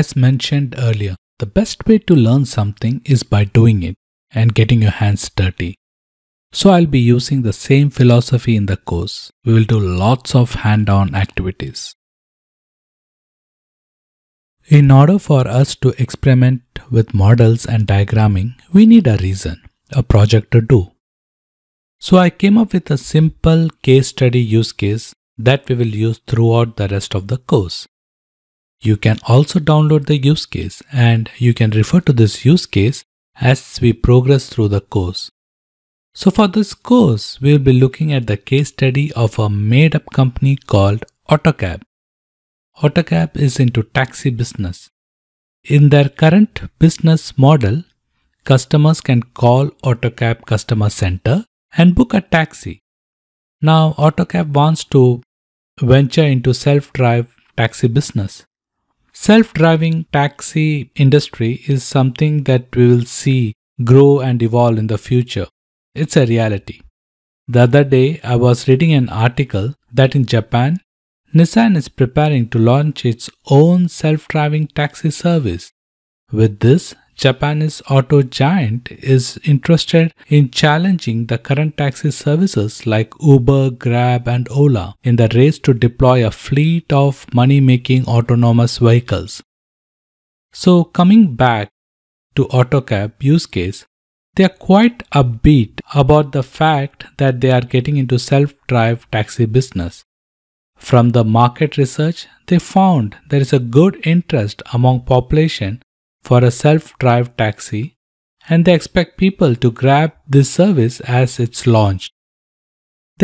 As mentioned earlier, the best way to learn something is by doing it and getting your hands dirty. So I'll be using the same philosophy in the course. We will do lots of hand-on activities. In order for us to experiment with models and diagramming, we need a reason, a project to do. So I came up with a simple case study use case that we will use throughout the rest of the course. You can also download the use case and you can refer to this use case as we progress through the course. So for this course, we'll be looking at the case study of a made-up company called AutoCab. AutoCab is into taxi business. In their current business model, customers can call AutoCab customer center and book a taxi. Now AutoCab wants to venture into self-drive taxi business. Self-driving taxi industry is something that we will see grow and evolve in the future. It's a reality. The other day, I was reading an article that in Japan, Nissan is preparing to launch its own self driving taxi service. With this, Japanese auto giant is interested in challenging the current taxi services like Uber, Grab, and Ola in the race to deploy a fleet of money making autonomous vehicles. So, coming back to AutoCab use case, they are quite upbeat about the fact that they are getting into self drive taxi business. From the market research, they found there is a good interest among population for a self-drive taxi and they expect people to grab this service as it's launched.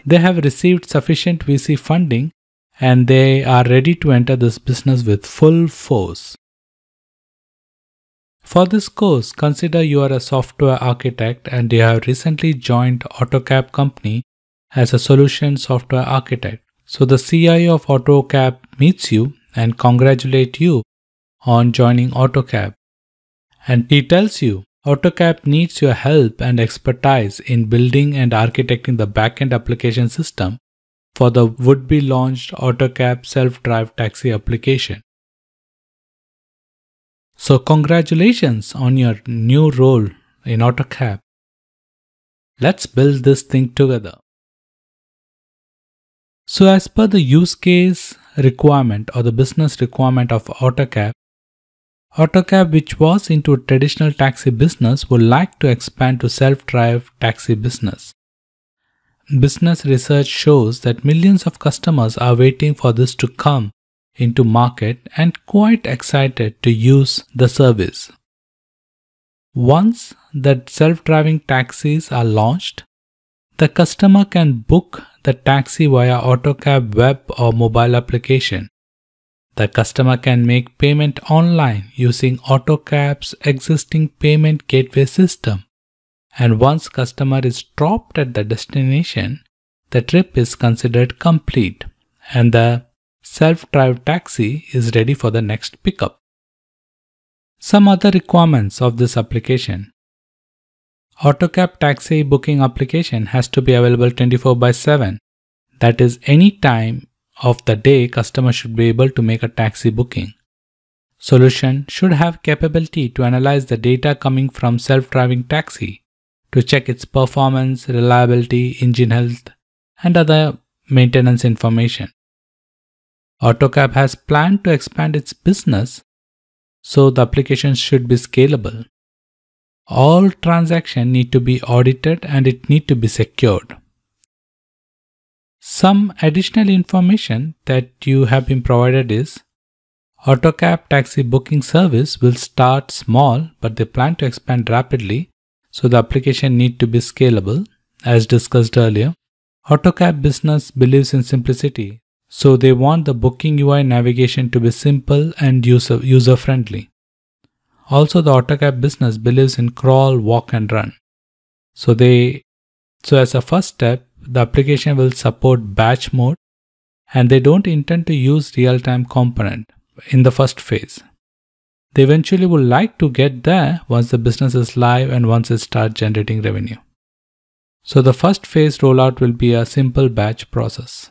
They have received sufficient VC funding and they are ready to enter this business with full force. For this course, consider you are a software architect and you have recently joined AutoCap company as a solution software architect. So the CIO of AutoCap meets you and congratulate you on joining AutoCap. And he tells you Autocap needs your help and expertise in building and architecting the backend application system for the would be launched Autocap self drive taxi application. So, congratulations on your new role in Autocap. Let's build this thing together. So, as per the use case requirement or the business requirement of Autocap. AutoCab, which was into traditional taxi business, would like to expand to self-drive taxi business. Business research shows that millions of customers are waiting for this to come into market and quite excited to use the service. Once the self-driving taxis are launched, the customer can book the taxi via AutoCab web or mobile application. The customer can make payment online using AutoCAP's existing payment gateway system. And once customer is dropped at the destination, the trip is considered complete and the self-drive taxi is ready for the next pickup. Some other requirements of this application. AutoCAP taxi booking application has to be available 24 by 7. That is any time of the day customer should be able to make a taxi booking. Solution should have capability to analyze the data coming from self-driving taxi to check its performance, reliability, engine health, and other maintenance information. AutoCab has planned to expand its business so the application should be scalable. All transactions need to be audited and it need to be secured. Some additional information that you have been provided is AutoCab taxi booking service will start small but they plan to expand rapidly so the application need to be scalable as discussed earlier. AutoCab business believes in simplicity so they want the booking UI navigation to be simple and user, friendly. Also the AutoCab business believes in crawl, walk and run. So they so as a first step the application will support batch mode and they don't intend to use real-time component in the first phase. They eventually would like to get there once the business is live and once it starts generating revenue. So the first phase rollout will be a simple batch process.